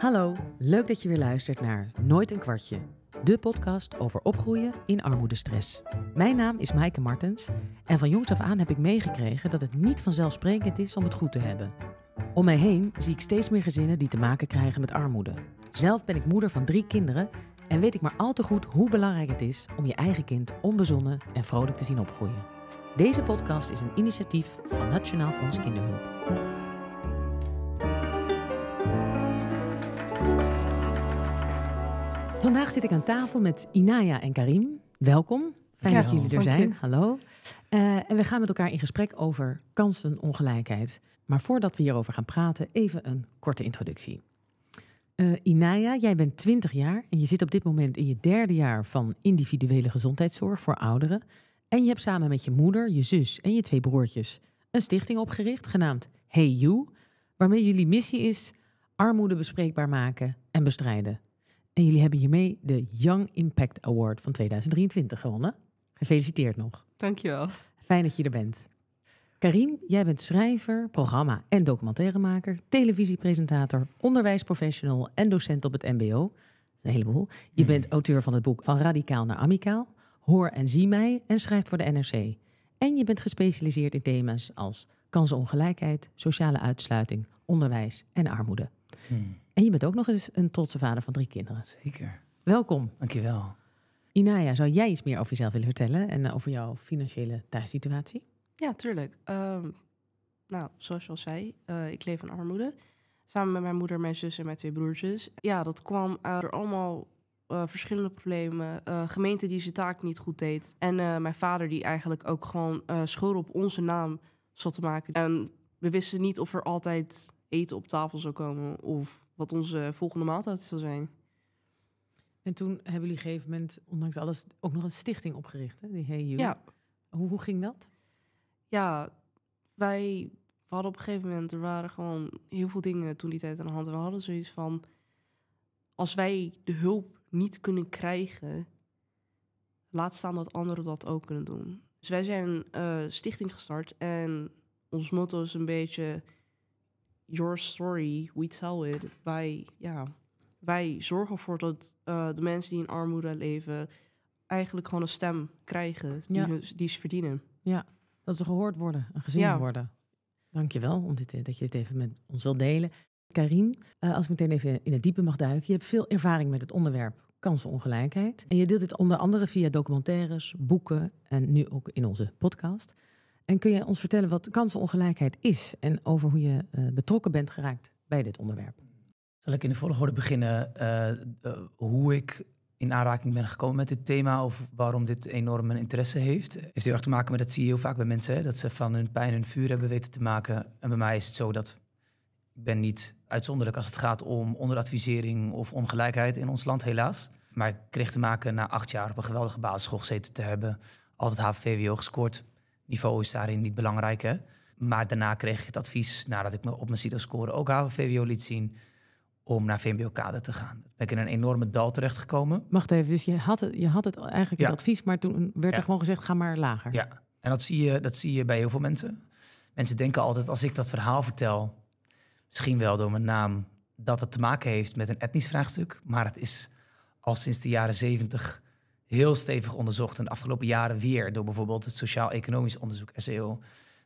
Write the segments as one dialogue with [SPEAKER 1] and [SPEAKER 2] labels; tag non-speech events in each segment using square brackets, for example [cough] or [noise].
[SPEAKER 1] Hallo, leuk dat je weer luistert naar Nooit een kwartje. De podcast over opgroeien in armoedestress. Mijn naam is Maaike Martens en van jongs af aan heb ik meegekregen dat het niet vanzelfsprekend is om het goed te hebben. Om mij heen zie ik steeds meer gezinnen die te maken krijgen met armoede. Zelf ben ik moeder van drie kinderen en weet ik maar al te goed hoe belangrijk het is om je eigen kind onbezonnen en vrolijk te zien opgroeien. Deze podcast is een initiatief van Nationaal Fonds Kinderhulp. Vandaag zit ik aan tafel met Inaya en Karim. Welkom. Fijn dat jullie er zijn. Hallo. Eh, en we gaan met elkaar in gesprek over kansenongelijkheid. Maar voordat we hierover gaan praten, even een korte introductie. Uh, Inaya, jij bent 20 jaar en je zit op dit moment in je derde jaar van individuele gezondheidszorg voor ouderen. En je hebt samen met je moeder, je zus en je twee broertjes een stichting opgericht genaamd Hey You, waarmee jullie missie is armoede bespreekbaar maken en bestrijden en jullie hebben hiermee de Young Impact Award van 2023 gewonnen. Gefeliciteerd nog. Dankjewel. Fijn dat je er bent. Karim, jij bent schrijver, programma- en documentairemaker, televisiepresentator, onderwijsprofessional en docent op het MBO. Een heleboel. Je bent mhm. auteur van het boek Van Radicaal naar Amicaal, Hoor en Zie mij en schrijft voor de NRC. En je bent gespecialiseerd in thema's als kansenongelijkheid, sociale uitsluiting, onderwijs en armoede. Hmm. En je bent ook nog eens een trotse vader van drie kinderen. Zeker. Welkom. Dankjewel. Inaya, zou jij iets meer over jezelf willen vertellen en eh, over jouw financiële thuissituatie? Ja,
[SPEAKER 2] tuurlijk. Ehm, nou, zoals je al zei, eh, ik leef in armoede. Samen met mijn moeder, mijn zus en mijn twee broertjes. Ja, dat kwam uit er allemaal eh, verschillende problemen. gemeente die zijn taak niet goed deed. En mijn vader die eigenlijk ook gewoon schulden op onze naam zat te maken. En we wisten niet of er altijd eten op tafel zou komen of
[SPEAKER 1] wat onze volgende maaltijd zou zijn. En toen hebben jullie op een gegeven moment, ondanks alles, ook nog een stichting opgericht, hè? die Hey Ja. Hoe, hoe ging dat?
[SPEAKER 2] Ja, wij hadden op een gegeven moment, er waren gewoon heel veel dingen toen die tijd aan de hand. En we hadden zoiets van, als wij de hulp niet kunnen krijgen, laat staan dat anderen dat ook kunnen doen. Dus wij zijn een eh, stichting gestart en ons motto is een beetje your story, we tell it. Wij, ja, wij zorgen ervoor dat eh, de mensen die in armoede leven eigenlijk gewoon een stem krijgen die, die ze verdienen.
[SPEAKER 1] Ja, dat ze gehoord worden en gezien ja. worden. Dankjewel om dit, eh, dat je dit even met ons wilt delen. Karin, eh, als ik meteen even in het diepe mag duiken. Je hebt veel ervaring met het onderwerp kansenongelijkheid. En je deelt dit onder andere via documentaires, boeken en nu ook in onze podcast. En kun je ons vertellen wat kansenongelijkheid is en over hoe je eh, betrokken bent geraakt bij dit onderwerp?
[SPEAKER 3] Zal ik in de volgorde beginnen eh, eh, hoe ik in aanraking ben gekomen met dit thema of waarom dit enorm een interesse heeft. Heeft heel erg te maken met, dat zie je heel vaak bij mensen, hè, dat ze van hun pijn en vuur hebben weten te maken. En bij mij is het zo dat ik ben niet uitzonderlijk als het gaat om onderadvisering of ongelijkheid in ons land, helaas. Maar ik kreeg te maken na acht jaar op een geweldige basisschool gezeten te hebben. Altijd HVVO gescoord. Niveau is daarin niet belangrijk, hè. Maar daarna kreeg ik het advies, nadat ik me op mijn CITO-score ook HAVO-VWO liet zien, om naar VMBO-kader te gaan. Ben ik in een enorme dal terechtgekomen.
[SPEAKER 1] Wacht even, dus je had het, je had het eigenlijk het advies, maar toen werd er gewoon gezegd, ga maar lager. Ja,
[SPEAKER 3] en dat zie, je, dat zie je bij heel veel mensen. Mensen denken altijd, als ik dat verhaal vertel, misschien wel door mijn naam, dat het te maken heeft met een etnisch vraagstuk. Maar het is al sinds de jaren zeventig heel stevig onderzocht in de afgelopen jaren weer door bijvoorbeeld het sociaal-economisch onderzoek, SEO.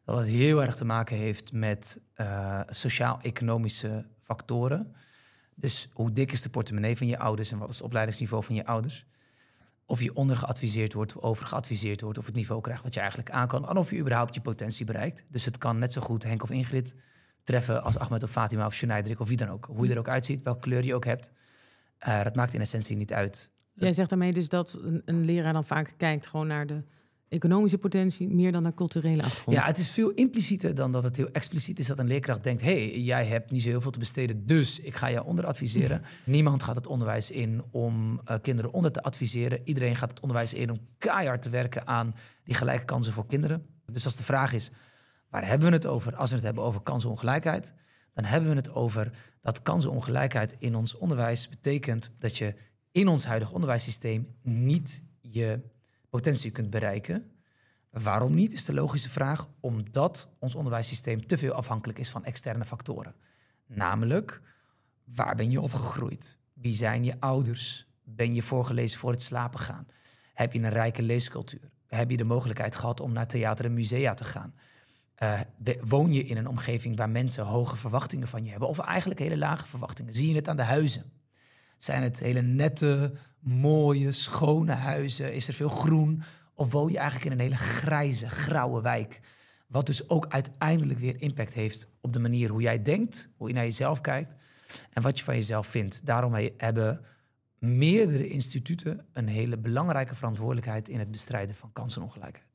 [SPEAKER 3] Dat het heel erg te maken heeft met eh, sociaal-economische factoren. Dus hoe dik is de portemonnee van je ouders en wat is het opleidingsniveau van je ouders? Of je ondergeadviseerd wordt, overgeadviseerd wordt, of het niveau krijgt wat je eigenlijk aan kan. En of je überhaupt je potentie bereikt. Dus het kan net zo goed Henk of Ingrid treffen als Ahmed of Fatima of Shunaidrik of wie dan ook. Hoe je er ook uitziet, welke kleur je ook hebt. Eh, dat maakt in essentie niet uit.
[SPEAKER 1] Jij zegt daarmee dus dat een, leraar dan vaak kijkt gewoon naar de economische potentie meer dan naar culturele achtergrond. Ja,
[SPEAKER 3] het is veel implicieter dan dat het heel expliciet is dat een leerkracht denkt: hé, hey, jij hebt niet zo heel veel te besteden, dus ik ga jou onderadviseren. [laughs] Niemand gaat het onderwijs in om eh, kinderen onder te adviseren. Iedereen gaat het onderwijs in om keihard te werken aan die gelijke kansen voor kinderen. Dus als de vraag is: waar hebben we het over? Als we het hebben over kansenongelijkheid, dan hebben we het over dat kansenongelijkheid in ons onderwijs betekent dat je in ons huidige onderwijssysteem niet je potentie kunt bereiken. Waarom niet, is de logische vraag. Omdat ons onderwijssysteem te veel afhankelijk is van externe factoren. Namelijk, waar ben je opgegroeid? Wie zijn je ouders? Ben je voorgelezen voor het slapen gaan? Heb je een rijke leescultuur? Heb je de mogelijkheid gehad om naar theater en musea te gaan? Eh, woon je in een omgeving waar mensen hoge verwachtingen van je hebben? Of eigenlijk hele lage verwachtingen? Zie je het aan de huizen? Zijn het hele nette, mooie, schone huizen? Is er veel groen? Of woon je eigenlijk in een hele grijze, grauwe wijk? Wat dus ook uiteindelijk weer impact heeft op de manier hoe jij denkt, hoe je naar jezelf kijkt en wat je van jezelf vindt. Daarom hebben meerdere instituten een hele belangrijke verantwoordelijkheid in het bestrijden van kansenongelijkheid.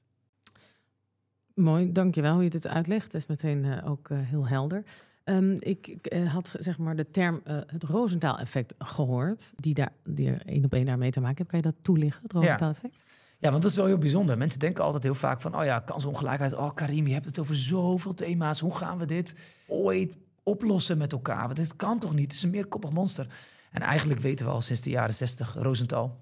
[SPEAKER 1] Mooi, dankjewel hoe je dit uitlegt. Dat is meteen eh, ook eh, heel helder. Ehm, ik eh, had zeg maar de term eh, het Rosenthal-effect gehoord, die daar die er één op één daarmee te maken heeft. Kan je dat toelichten, het Rosenthal-effect? Ja. want dat is wel heel bijzonder. Mensen denken altijd heel vaak van, oh ja, kansongelijkheid. Oh Karim,
[SPEAKER 3] je hebt het over zoveel thema's. Hoe gaan we dit ooit oplossen met elkaar? Want dit kan toch niet? Het is een meerkoppig monster. En eigenlijk weten we al sinds de jaren zestig, Rosenthal,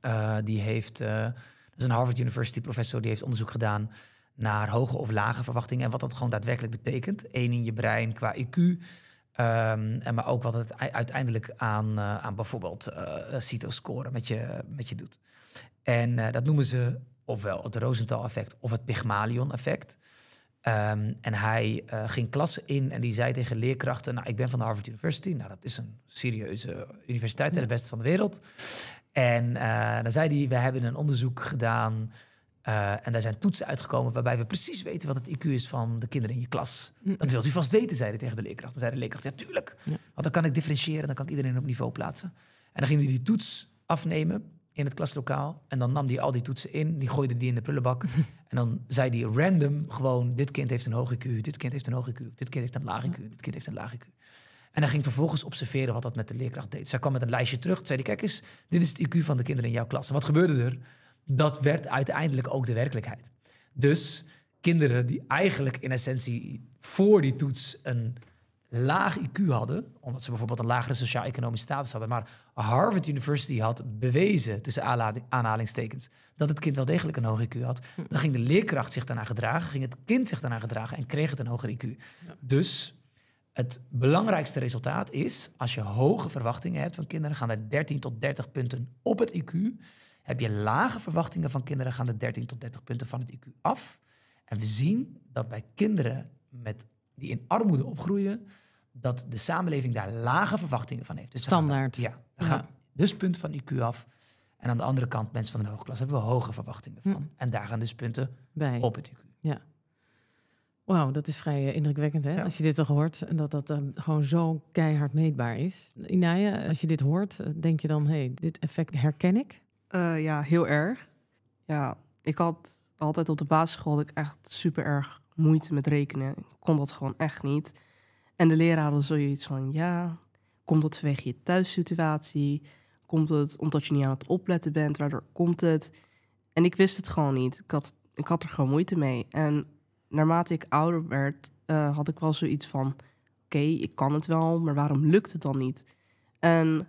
[SPEAKER 3] eh, die heeft, dat is een Harvard University professor, die heeft onderzoek gedaan naar hoge of lage verwachtingen en wat dat gewoon daadwerkelijk betekent. Eén in je brein qua IQ, ehm, en maar ook wat het uiteindelijk aan, eh, aan bijvoorbeeld uh, eh, CITO-score met je, met je doet. En eh, dat noemen ze ofwel het Rosenthal-effect of het Pygmalion-effect. Ehm, en hij ging klassen in en die zei tegen leerkrachten: Nou, ik ben van de Harvard University. Nou, dat is een serieuze universiteit en de beste van de wereld. En dan zei hij: We hebben een onderzoek gedaan eh, en daar zijn toetsen uitgekomen waarbij we precies weten wat het IQ is van de kinderen in je klas. Mm. Dat wilt u vast weten, zei hij tegen de leerkracht. Dan zei de leerkracht, ja tuurlijk. Want dan kan ik differentiëren, dan kan ik iedereen op niveau plaatsen. En dan ging hij die toets afnemen in het klaslokaal. En dan nam hij al die toetsen in, die gooide die in de prullenbak. [laughs] en dan zei hij random gewoon, dit kind heeft een hoog IQ, dit kind heeft een hoog IQ, dit kind heeft een laag IQ, dit kind heeft een laag IQ. En hij ging vervolgens observeren wat dat met de leerkracht deed. Ze kwam met een lijstje terug, zei die, kijk eens, dit is het IQ van de kinderen in jouw klas. En wat gebeurde er? dat werd uiteindelijk ook de werkelijkheid. Dus kinderen die eigenlijk in essentie voor die toets een laag IQ hadden, omdat ze bijvoorbeeld een lagere sociaal-economische status hadden, maar Harvard University had bewezen, tussen aanhalingstekens, dat het kind wel degelijk een hoger IQ had, hm. dan ging de leerkracht zich daarna gedragen, ging het kind zich daarna gedragen en kreeg het een hoger IQ. Dus het belangrijkste resultaat is, als je hoge verwachtingen hebt van kinderen, gaan er 13 tot 30 punten op het IQ. Heb je lage verwachtingen van kinderen, gaan de 13 tot 30 punten van het IQ af. En we zien dat bij kinderen met, die in armoede opgroeien, dat de samenleving daar lage verwachtingen van heeft. Dus Standaard. ja, daar dus punten van IQ af. En aan de andere kant, mensen van de hoge klas hebben we hoge verwachtingen van. Mm. En daar gaan dus punten bij op het IQ.
[SPEAKER 1] Ja. Wauw, dat is vrij eh, indrukwekkend hè? als je dit al hoort. En dat dat ehm, gewoon zo keihard meetbaar is. Inaya, als je dit hoort, eh, denk je dan, hé, hey, dit effect herken ik? Eh,
[SPEAKER 2] ja, heel erg. Ja, ik had altijd op de basisschool ik echt super erg moeite met rekenen. Ik kon dat gewoon echt niet. En de leraar hadden zoiets van, ja, komt dat vanwege je thuissituatie? Komt het omdat je niet aan het opletten bent? Waardoor komt het? En ik wist het gewoon niet. Ik had, ik had er gewoon moeite mee. En naarmate ik ouder werd, eh, had ik wel zoiets van, oké, ik kan het wel, maar waarom lukt het dan niet? En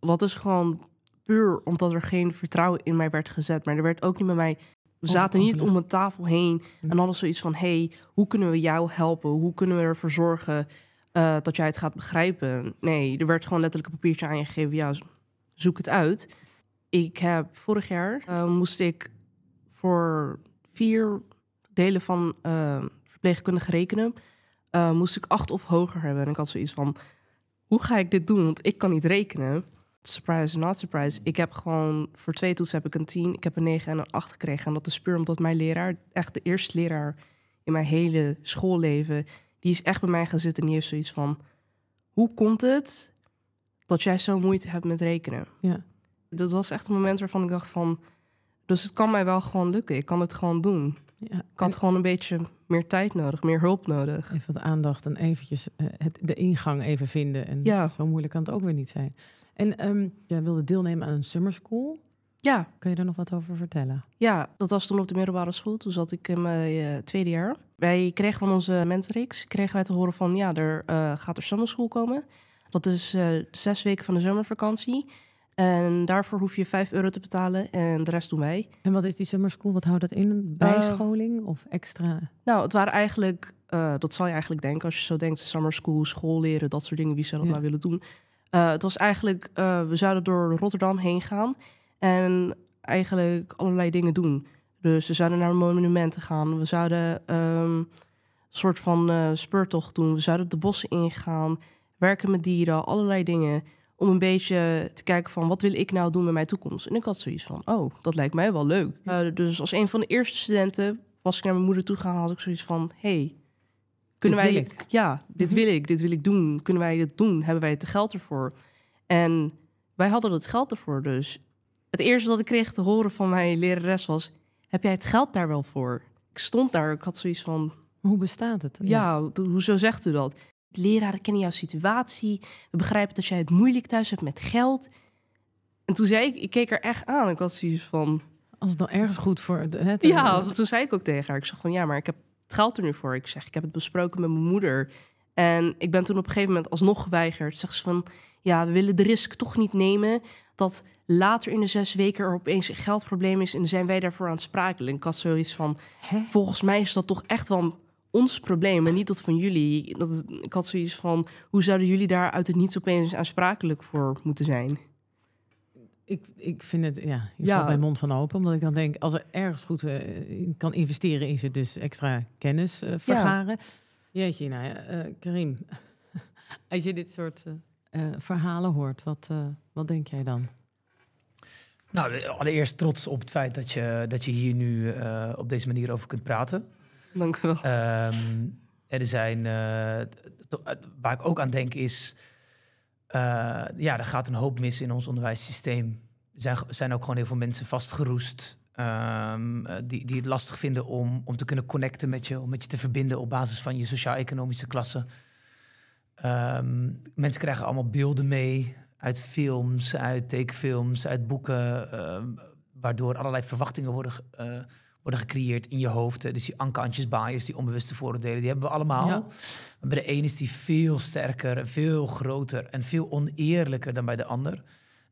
[SPEAKER 2] dat is gewoon puur omdat er geen vertrouwen in mij werd gezet. Maar er werd ook niet met mij. We zaten niet om een tafel heen hm. en hadden zoiets van: hey, hoe kunnen we jou helpen? Hoe kunnen we ervoor zorgen eh, dat jij het gaat begrijpen? Nee, er werd gewoon letterlijk een papiertje aan je gegeven: ja, zoek het uit. Ik heb vorig jaar eh, moest ik voor vier delen van uh, eh, verpleegkundige rekenen, moest ik acht of hoger hebben. En ik had zoiets van: hoe ga ik dit doen? Want ik kan niet rekenen surprise, not surprise. Ik heb gewoon voor twee toetsen heb ik een 10, ik heb een 9 en een 8 gekregen. En dat is puur omdat mijn leraar, echt de eerste leraar in mijn hele schoolleven, die is echt bij mij gaan zitten en die heeft zoiets van: hoe komt het dat jij zo moeite hebt met rekenen? Ja. Dat was echt een moment waarvan ik dacht van. Dus het kan mij wel gewoon lukken. Ik kan het gewoon doen. Ja. Ik had gewoon een beetje meer
[SPEAKER 1] tijd nodig, meer hulp nodig. Even wat aandacht en eventjes eh, het, de ingang even vinden. En zo moeilijk kan het ook weer niet zijn. En ehm, jij wilde deelnemen aan een summer school. Ja. Kun je daar nog wat over vertellen?
[SPEAKER 2] Ja, dat was toen op de middelbare school. Toen zat ik in mijn eh, tweede jaar. Wij kregen van onze mentorix kregen wij te horen van... ja, er uh, gaat er summerschool komen. Dat is eh, zes weken van de zomervakantie. En daarvoor hoef je vijf euro te betalen
[SPEAKER 1] en de rest doen wij. En wat is die summer school? Wat houdt dat in? Bijscholing of extra?
[SPEAKER 2] Nou, het waren eigenlijk, dat zal je eigenlijk denken als je zo denkt, summer school, school leren, dat soort dingen, wie zou dat nou willen doen? Eh, het was eigenlijk, eh, we zouden door Rotterdam heen gaan en eigenlijk allerlei dingen doen. Dus we zouden naar monumenten gaan, we zouden ehm, een soort van eh, speurtocht doen, we zouden de bossen ingaan, werken met dieren, allerlei dingen. Om een beetje te kijken van wat wil ik nou doen met mijn toekomst. En ik had zoiets van, oh, dat lijkt mij wel leuk. dus als een van de eerste studenten was ik naar mijn moeder toe gegaan, had ik zoiets van, hey, kunnen wij, Ja, dit mhm. wil ik, dit wil ik doen. Kunnen wij dit doen? Hebben wij het geld ervoor? En wij hadden het geld ervoor dus. Het eerste dat ik kreeg te horen van mijn lerares was... heb jij het geld daar wel voor? Ik stond daar, ik had zoiets van... Hoe bestaat het? Ja, hoezo zegt u dat? Leraren kennen jouw situatie. We begrijpen dat jij het moeilijk thuis hebt met geld. En toen zei ik, ik keek er echt aan. Ik had zoiets van...
[SPEAKER 1] Als het dan nou ergens goed voor... Het, ja,
[SPEAKER 2] toen zei ik ook tegen haar. Ik zag gewoon ja, maar ik heb het geld er nu voor? Ik zeg, ik heb het besproken met mijn moeder. En ik ben toen op een gegeven moment alsnog geweigerd. Zeg ze van, ja, we willen de risk toch niet nemen dat later in de zes weken er opeens een geldprobleem is en zijn wij daarvoor aansprakelijk. ik had zoiets van, Hè? volgens mij is dat toch echt wel ons probleem en niet dat van jullie. Dat, ik had zoiets van, hoe zouden jullie daar uit het niets
[SPEAKER 1] opeens aansprakelijk voor moeten zijn? Ik, ik vind het, ja, ik ja. mijn mond van open. Omdat ik dan denk, als er ergens goed eh, kan investeren, is het dus extra kennis eh, vergaren. Jeetje, nou eh, Karim, [laughs] als je dit soort verhalen hoort, wat, wat denk jij dan? Nou, allereerst
[SPEAKER 3] trots op het feit dat je, dat je hier nu op deze manier over kunt praten. Dank u wel. Ehm, er zijn, waar ik ook aan denk is eh, ja, er gaat een hoop mis in ons onderwijssysteem. Er zijn, zijn ook gewoon heel veel mensen vastgeroest. Ehm, eh, die, die het lastig vinden om, om te kunnen connecten met je, om met je te verbinden op basis van je sociaal-economische klasse. Ehm, mensen krijgen allemaal beelden mee uit films, uit tekenfilms, uit boeken, ehm, waardoor allerlei verwachtingen worden uh, worden gecreëerd in je hoofd. Dus die unconscious bias, die onbewuste voordelen, die hebben we allemaal. Maar bij de ene is die veel sterker veel groter en veel oneerlijker dan bij de ander.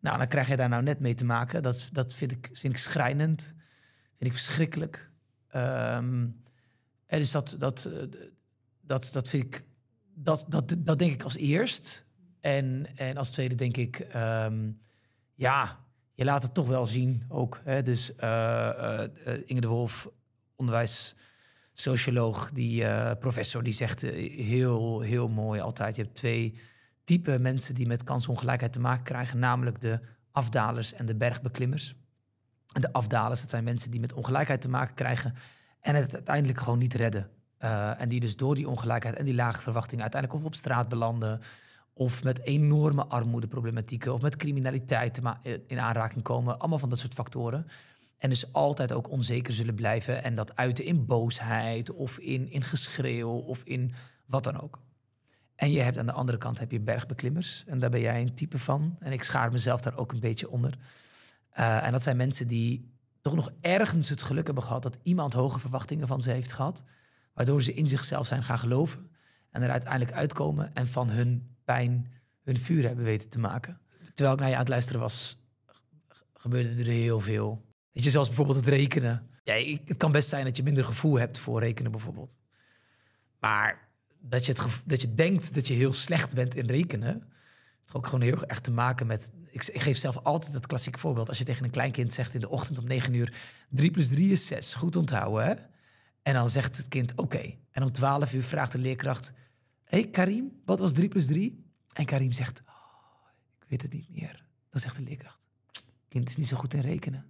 [SPEAKER 3] Nou, dan krijg je daar nou net mee te maken. Dat, dat vind, ik, vind ik schrijnend. Vind ik verschrikkelijk. Um, ehm, en dus dat, dat, eh, dat, dat vind ik... Dat, dat, dat denk ik als eerst. En, en als tweede denk ik... Ehm, ja, je laat het toch wel zien ook. Hè? Dus eh, eh, eh, Inge de Wolf, onderwijs socioloog, die professor, die zegt heel, heel mooi altijd: je hebt twee typen mensen die met kansongelijkheid te maken krijgen, namelijk de afdalers en de bergbeklimmers. de afdalers, dat zijn mensen die met ongelijkheid te maken krijgen en het uiteindelijk gewoon niet redden. en die dus door die ongelijkheid en die lage verwachtingen uiteindelijk of op straat belanden of met enorme armoedeproblematieken of met criminaliteit eh, in aanraking komen. Allemaal van dat soort factoren. En dus altijd ook onzeker zullen blijven en dat uiten in boosheid of in, in geschreeuw of in wat dan ook. En je hebt aan de andere kant heb je bergbeklimmers en daar ben jij een type van. En ik schaar mezelf daar ook een beetje onder. Eh, en dat zijn mensen die toch nog ergens het geluk hebben gehad dat iemand hoge verwachtingen van ze heeft gehad. Waardoor ze in zichzelf zijn gaan geloven en er uiteindelijk uitkomen en van hun hun vuur hebben weten te maken. Terwijl ik naar je aan het luisteren was, gebeurde er heel veel. Weet je, zelfs bijvoorbeeld het rekenen. Ja, het kan best zijn dat je minder gevoel hebt voor rekenen bijvoorbeeld. Maar dat je, het dat je denkt dat je heel slecht bent in rekenen... Het ook gewoon heel erg te maken met... Ik, geef zelf altijd dat klassieke voorbeeld. Als je tegen een kleinkind zegt in de ochtend om 9 uur... 3 plus 3 is 6, goed onthouden hè? En dan zegt het kind oké. En om 12 uur vraagt de leerkracht hey Karim, wat was 3 plus 3? En Karim zegt, oh, ik weet het niet meer. Dan zegt de leerkracht, kind is niet zo goed in rekenen.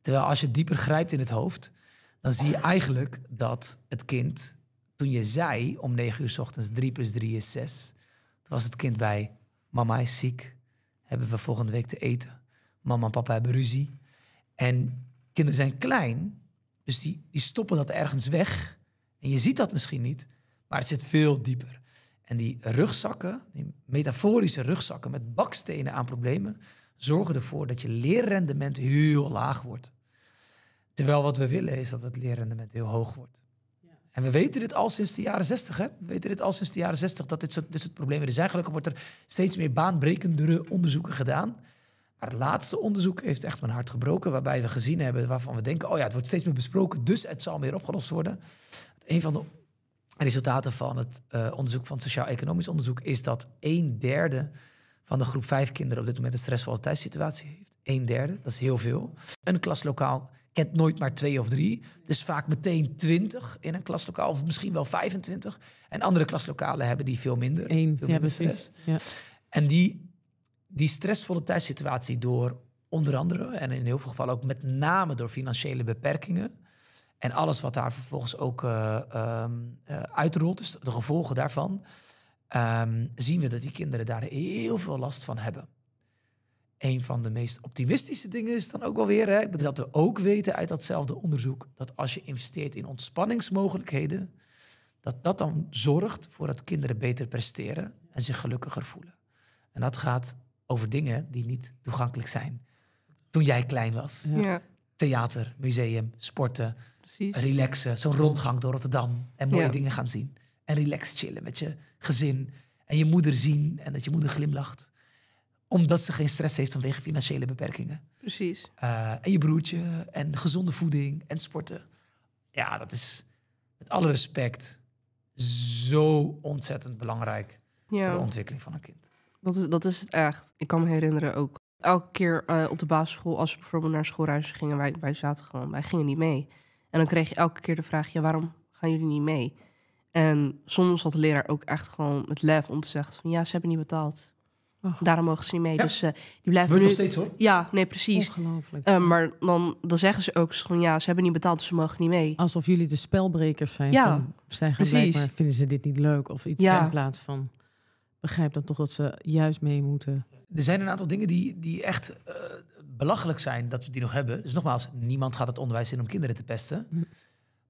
[SPEAKER 3] Terwijl als je dieper grijpt in het hoofd, dan zie je eigenlijk dat het kind, toen je zei om 9 uur s ochtends 3 plus 3 is 6, toen was het kind bij, mama is ziek, hebben we volgende week te eten, mama en papa hebben ruzie. En kinderen zijn klein, dus die, die stoppen dat ergens weg. En je ziet dat misschien niet, maar het zit veel dieper. En die rugzakken, die metaforische rugzakken met bakstenen aan problemen, zorgen ervoor dat je leerrendement heel laag wordt. Terwijl wat we willen is dat het leerrendement heel hoog wordt. En we weten dit al sinds de jaren 60. Hè? We weten dit al sinds de jaren 60 dat dit soort, dit soort problemen er zijn. Gelukkig wordt er steeds meer baanbrekendere onderzoeken gedaan. Maar het laatste onderzoek heeft echt mijn hart gebroken. Waarbij we gezien hebben waarvan we denken: oh ja, het wordt steeds meer besproken, dus het zal meer opgelost worden. Een van de resultaten van het eh, onderzoek van het Sociaal-Economisch Onderzoek is dat een derde van de groep vijf kinderen op dit moment een stressvolle thuissituatie heeft. Een derde, dat is heel veel. Een klaslokaal kent nooit maar twee of drie. Dus vaak meteen twintig in een klaslokaal, of misschien wel 25. En andere klaslokalen hebben die veel minder. veel minder ja, stress. Ja. En die, die stressvolle thuissituatie door onder andere, en in heel veel gevallen ook met name door financiële beperkingen, en alles wat daar vervolgens ook um, uitrolt, dus de gevolgen daarvan, ehm, zien we dat die kinderen daar heel veel last van hebben. Een van de meest optimistische dingen is dan ook wel weer hè, dat we ook weten uit datzelfde onderzoek dat als je investeert in ontspanningsmogelijkheden, dat dat dan zorgt voor dat kinderen beter presteren en zich gelukkiger voelen. En dat gaat over dingen die niet toegankelijk zijn. Toen jij klein was, ja. theater, museum, sporten, precies. Relaxen, zo'n rondgang door Rotterdam en mooie dingen gaan zien. En relax chillen met je gezin en je moeder zien en dat je moeder glimlacht omdat ze geen stress heeft vanwege financiële beperkingen. Precies. Eh, en je broertje en gezonde voeding en sporten. Ja, dat is met alle respect zo ontzettend belangrijk voor de ontwikkeling van een kind.
[SPEAKER 2] Dat is, dat is het echt. Ik kan me herinneren ook. Elke keer eh, op de basisschool, als we bijvoorbeeld naar schoolreizen gingen, wij, wij zaten gewoon, wij gingen niet mee. En dan kreeg je elke keer de vraag, ja, waarom gaan jullie niet mee? En soms had de leraar ook echt gewoon het lef om te zeggen van ja, ze hebben niet betaald. Daarom mogen ze niet mee. Dus eh, die blijven We nu... nog steeds hoor. Ja, nee, precies. Ongelooflijk. Eh, maar dan, dan zeggen ze ook van ja, ze hebben niet betaald, dus ze mogen niet mee. Alsof jullie de spelbrekers zijn. Ja, van, zijn precies.
[SPEAKER 1] vinden ze dit niet leuk of iets ja. in plaats van... Begrijp dan toch dat ze juist mee moeten.
[SPEAKER 3] Er zijn een aantal dingen die, die echt eh, belachelijk zijn dat we die nog hebben. Dus nogmaals, niemand gaat het onderwijs in om kinderen te pesten. Mm.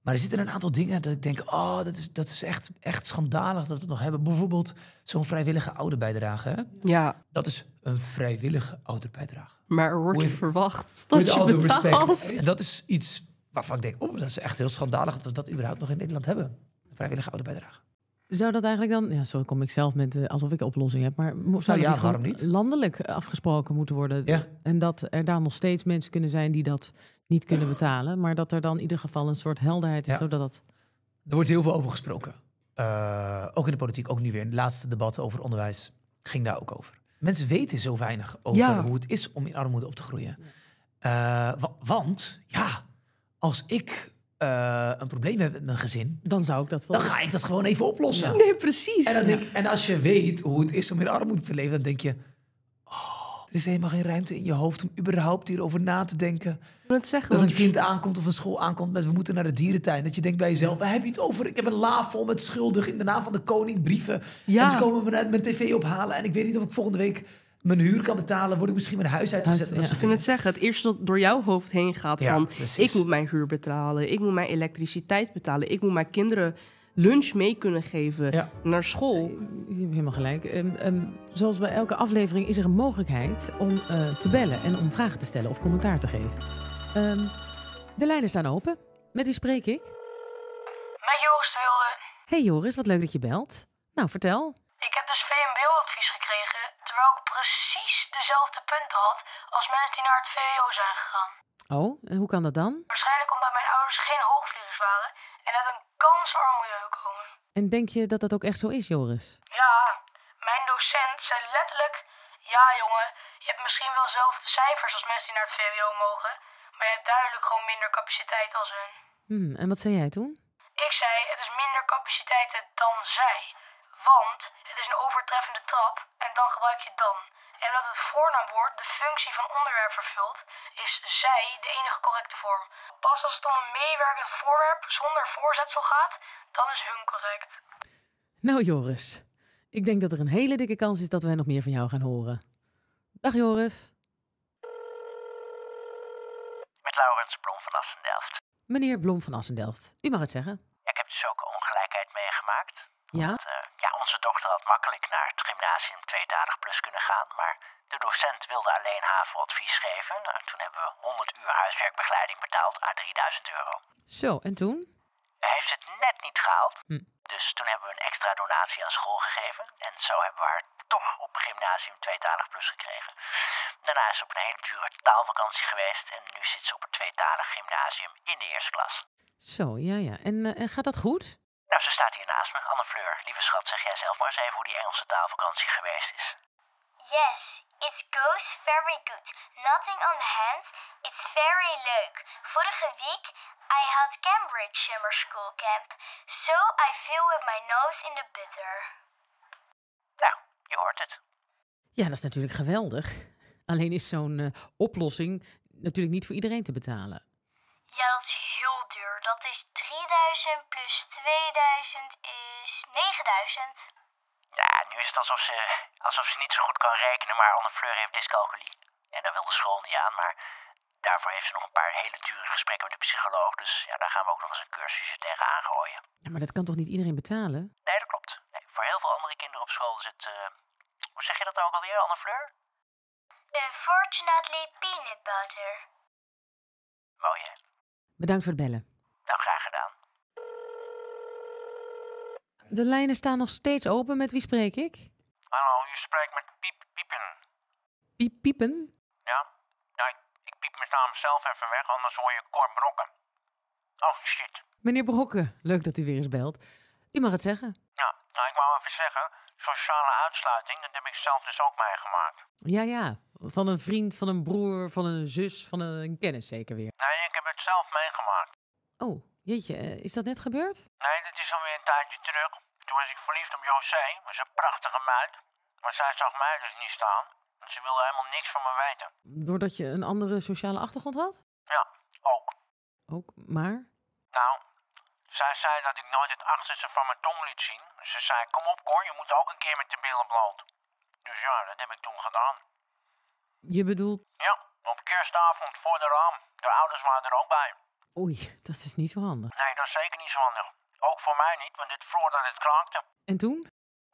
[SPEAKER 3] Maar er zitten een aantal dingen dat ik denk, oh, dat is, dat is echt, echt schandalig dat we het nog hebben. Bijvoorbeeld zo'n vrijwillige ouderbijdrage. Ja. Dat is een vrijwillige ouderbijdrage.
[SPEAKER 2] Maar er wordt je, verwacht dat je betaalt.
[SPEAKER 3] Dat is iets waarvan ik denk, oh, dat is echt heel schandalig dat we dat überhaupt nog in Nederland hebben. Een vrijwillige ouderbijdrage.
[SPEAKER 1] Zou dat eigenlijk dan, ja, zo kom ik zelf met eh, alsof ik een oplossing heb, maar zou nou, niet landelijk eh, afgesproken moeten worden? Ja. En dat er daar nog steeds mensen kunnen zijn die dat niet kunnen betalen, maar dat er dan in ieder geval een soort helderheid is, zodat dat.
[SPEAKER 3] Er wordt heel veel over gesproken. Eh, ook in de politiek, ook nu weer. In het laatste debat over onderwijs ging daar ook over. Mensen weten zo weinig over hoe het is om in armoede op te groeien. want, ja, als ik eh, een probleem heb met mijn gezin...
[SPEAKER 1] Dan zou ik dat wel... Dan ga ik dat gewoon
[SPEAKER 3] even oplossen. Nee, precies. En, dan en als je weet hoe het is om in armoede te leven, dan denk je... Oh, er is helemaal geen ruimte in je hoofd om überhaupt hierover na te denken. Het zeggen, dat een kind aankomt of een school aankomt met we moeten naar de dierentuin. Dat je denkt bij jezelf, waar heb je het over? Ik heb een la vol met schuldig in de naam van de koning brieven. Ja. En ze komen me mijn tv ophalen en ik weet niet of ik volgende week mijn huur kan betalen, word ik misschien mijn huis uitgezet. Huis, ja. Ik kan
[SPEAKER 2] het zeggen, het eerste dat door jouw hoofd heen gaat van... ik moet mijn huur betalen, ik moet mijn elektriciteit betalen... ik moet mijn kinderen lunch
[SPEAKER 1] mee kunnen geven naar school. Eh, je hebt helemaal gelijk. Ehm, ehm, zoals bij elke aflevering is er een mogelijkheid om eh, te bellen... en om vragen te stellen of commentaar te geven. Ehm, de lijnen staan open. Met wie spreek ik? Met Joris de Hey Joris, wat leuk dat je belt. Nou, vertel.
[SPEAKER 4] Ik heb dus VMBO-advies gekregen maar ook precies dezelfde punten had als mensen die naar het VWO zijn gegaan.
[SPEAKER 1] Oh, en hoe kan dat dan?
[SPEAKER 4] Waarschijnlijk omdat mijn ouders geen hoogvliegers waren en uit een kansarm milieu komen.
[SPEAKER 1] En denk je dat dat ook echt zo is, Joris?
[SPEAKER 4] Ja, mijn docent zei letterlijk: Ja, jongen, je hebt misschien wel dezelfde cijfers als mensen die naar het VWO mogen, maar je hebt duidelijk gewoon minder capaciteit als hun.
[SPEAKER 1] Hmm, en wat zei jij toen?
[SPEAKER 4] Ik zei: Het is minder capaciteit dan zij. Want het is een overtreffende trap en dan gebruik je dan. En omdat het voornaamwoord de functie van onderwerp vervult, is zij de enige correcte vorm. Pas als het om een meewerkend voorwerp zonder voorzetsel gaat, dan is hun correct.
[SPEAKER 1] Nou Joris, ik denk dat er een hele dikke kans is dat wij nog meer van jou gaan horen. Dag Joris.
[SPEAKER 4] Met Laurens Blom van Assendelft.
[SPEAKER 1] Meneer Blom van Assendelft, u mag het zeggen.
[SPEAKER 4] Ik heb dus ook ongelijkheid meegemaakt. Ja? Want, eh, ja, onze dochter had makkelijk naar het gymnasium tweetalig plus kunnen gaan, maar de docent wilde alleen HAVO-advies geven. Nou, toen hebben we 100 uur huiswerkbegeleiding betaald aan 3000 euro.
[SPEAKER 1] Zo, en toen?
[SPEAKER 4] Hij heeft het net niet gehaald. Hm. Dus toen hebben we een extra donatie aan school gegeven. En zo hebben we haar toch op gymnasium tweetalig plus gekregen. Daarna is ze op een hele dure taalvakantie geweest. En nu zit ze op het tweetalig gymnasium in de eerste klas.
[SPEAKER 1] Zo, ja, ja. En, eh, en gaat dat goed?
[SPEAKER 4] Nou, ze staat hier naast me, Anne Fleur. Lieve schat, zeg jij zelf maar eens even hoe die Engelse taalvakantie geweest is. Yes, it goes very good. Nothing on hand. It's very leuk. Vorige week I had Cambridge summer school camp. So I feel with my nose in the butter. Nou, je hoort het.
[SPEAKER 1] Ja, dat is natuurlijk geweldig. Alleen is zo'n eh, oplossing natuurlijk niet voor iedereen te betalen.
[SPEAKER 4] Ja, dat is heel duur. Dat is 3000 plus 2000 is 9000. Ja, nu is het alsof ze, alsof ze niet zo goed kan rekenen, maar Anne Fleur heeft dyscalculie. En daar wil de school niet aan, maar daarvoor heeft ze nog een paar hele dure gesprekken met de psycholoog. Dus ja, daar gaan we ook nog eens een cursusje tegenaan gooien.
[SPEAKER 1] Ja, maar dat kan toch niet iedereen betalen?
[SPEAKER 4] Nee, dat klopt. Nee, voor heel veel andere kinderen op school is het... Eh, hoe zeg je dat dan ook alweer, Anne Fleur? Unfortunately peanut butter. Mooi, hè? Bedankt voor het bellen. Nou, graag gedaan.
[SPEAKER 1] De lijnen staan nog steeds open. Met wie spreek ik?
[SPEAKER 5] Hallo, u spreekt met Piep Piepen. Piep Piepen? Ja, ja ik, piep mijn naam zelf even weg, anders hoor je Cor Brokken. Oh, shit.
[SPEAKER 1] Meneer Brokken, leuk dat u weer eens belt. U mag het zeggen.
[SPEAKER 5] Ja, nou, ik wou even zeggen, sociale uitsluiting, dat heb ik zelf dus ook meegemaakt.
[SPEAKER 1] Ja, ja. Van een vriend, van een broer, van een zus, van een kennis zeker weer.
[SPEAKER 5] Nee, ik heb het zelf meegemaakt.
[SPEAKER 1] Oh, jeetje, eh, is dat net gebeurd?
[SPEAKER 5] Nee, dat is alweer een tijdje terug. Toen was ik verliefd op José, was een prachtige meid. Maar zij zag mij dus niet staan. Want ze wilde helemaal niks van me weten.
[SPEAKER 1] Doordat je een andere sociale achtergrond had?
[SPEAKER 5] Ja, ook. Ook, maar? Nou, zij zei dat ik nooit het achterste van mijn tong liet zien. ze zei, kom op Cor, je moet ook een keer met de billen bloot. Dus ja, dat heb ik toen gedaan. Je bedoelt? Ja, op kerstavond voor de raam. De ouders waren er ook bij.
[SPEAKER 1] Oei, dat is niet zo handig.
[SPEAKER 5] Nee, dat is zeker niet zo handig. Ook voor mij niet, want dit vroor dat het kraakte. En toen?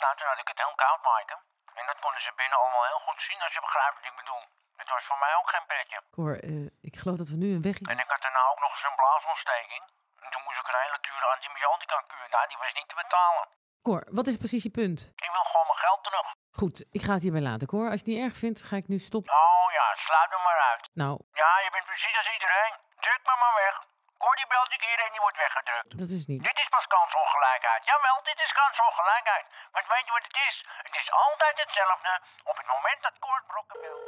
[SPEAKER 5] Nou, toen had ik het heel koud, Maaike. En dat konden ze binnen allemaal heel goed zien, als je begrijpt wat ik bedoel. Het was voor mij ook geen pretje.
[SPEAKER 1] Cor, eh, ik geloof dat we nu een weg is. En ik
[SPEAKER 5] had daarna ook nog eens een blaasontsteking. En toen moest ik een hele dure antibiotica kuur nou, daar, die was niet te betalen.
[SPEAKER 1] Cor, wat is precies je punt?
[SPEAKER 5] Ik wil gewoon mijn geld terug.
[SPEAKER 1] Goed, ik ga het hierbij laten, Cor. Als je het niet erg vindt, ga ik nu stoppen.
[SPEAKER 5] Oh ja, sla me maar uit. Nou. Ja, je bent precies als iedereen. Druk me maar weg. Cor die belt je keer en die wordt weggedrukt. Dat is niet. Dit is pas kansongelijkheid. Jawel, dit is kansongelijkheid. Want weet je wat het is? Het is altijd hetzelfde op het moment
[SPEAKER 4] dat Cor brokken belt.